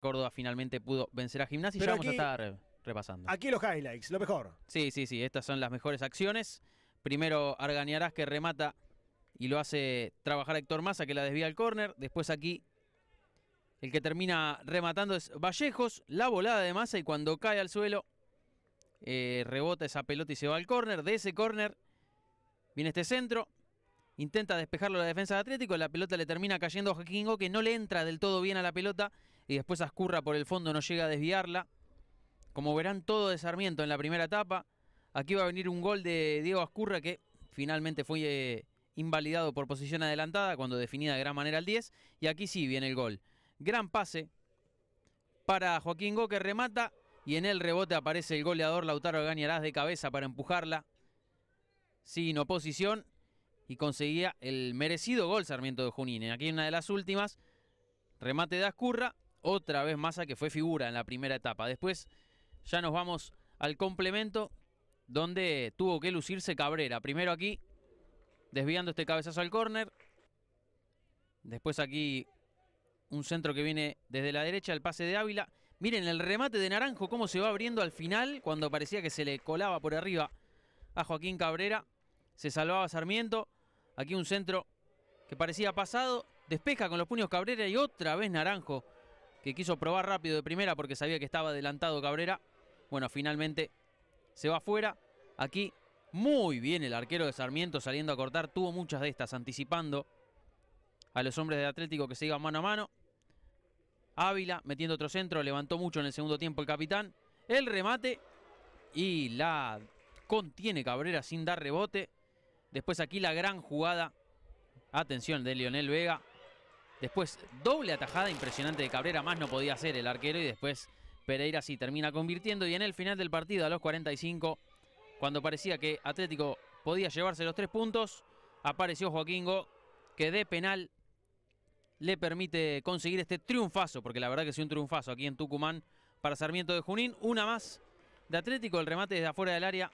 Córdoba finalmente pudo vencer a Gimnasia y ya vamos a estar eh, repasando. Aquí los highlights, lo mejor. Sí, sí, sí, estas son las mejores acciones. Primero Arganiarás que remata y lo hace trabajar Héctor Massa que la desvía al córner. Después aquí el que termina rematando es Vallejos, la volada de Masa y cuando cae al suelo eh, rebota esa pelota y se va al córner. De ese córner viene este centro. Intenta despejarlo la defensa de Atlético, la pelota le termina cayendo a Joaquín que no le entra del todo bien a la pelota y después Ascurra por el fondo no llega a desviarla. Como verán, todo de Sarmiento en la primera etapa. Aquí va a venir un gol de Diego Ascurra que finalmente fue eh, invalidado por posición adelantada cuando definida de gran manera el 10. Y aquí sí viene el gol. Gran pase para Joaquín Go que remata y en el rebote aparece el goleador Lautaro Gañarás de cabeza para empujarla. Sin oposición y conseguía el merecido gol Sarmiento de Junín. Aquí en una de las últimas, remate de Ascurra otra vez Massa que fue figura en la primera etapa. Después ya nos vamos al complemento donde tuvo que lucirse Cabrera. Primero aquí, desviando este cabezazo al córner. Después aquí un centro que viene desde la derecha, el pase de Ávila. Miren el remate de Naranjo, cómo se va abriendo al final, cuando parecía que se le colaba por arriba a Joaquín Cabrera. Se salvaba Sarmiento. Aquí un centro que parecía pasado. Despeja con los puños Cabrera y otra vez Naranjo que quiso probar rápido de primera porque sabía que estaba adelantado Cabrera. Bueno, finalmente se va afuera. Aquí muy bien el arquero de Sarmiento saliendo a cortar. Tuvo muchas de estas anticipando a los hombres de Atlético que se iban mano a mano. Ávila metiendo otro centro. Levantó mucho en el segundo tiempo el capitán. El remate y la contiene Cabrera sin dar rebote. Después aquí la gran jugada. Atención de Lionel Vega. Después, doble atajada impresionante de Cabrera, más no podía hacer el arquero y después Pereira sí termina convirtiendo y en el final del partido a los 45, cuando parecía que Atlético podía llevarse los tres puntos, apareció Joaquingo que de penal le permite conseguir este triunfazo, porque la verdad que es un triunfazo aquí en Tucumán para Sarmiento de Junín, una más de Atlético, el remate desde afuera del área